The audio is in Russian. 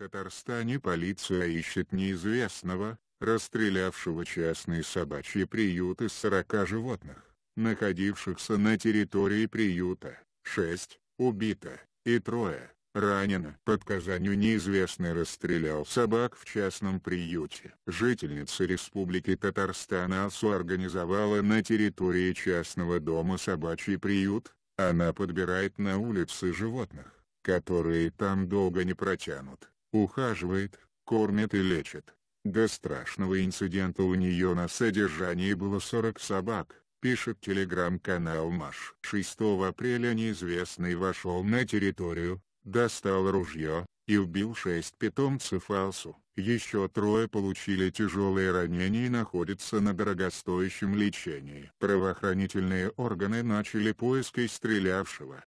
Татарстане полиция ищет неизвестного, расстрелявшего частные собачьи приюты из 40 животных, находившихся на территории приюта, 6 убито и трое ранено. Под Казанью неизвестный расстрелял собак в частном приюте. Жительница Республики Татарстан АСУ организовала на территории частного дома собачий приют, она подбирает на улице животных, которые там долго не протянут ухаживает, кормит и лечит. До страшного инцидента у нее на содержании было 40 собак, пишет телеграм-канал Маш. 6 апреля неизвестный вошел на территорию, достал ружье, и убил шесть питомцев Алсу. Еще трое получили тяжелые ранения и находятся на дорогостоящем лечении. Правоохранительные органы начали поиски стрелявшего.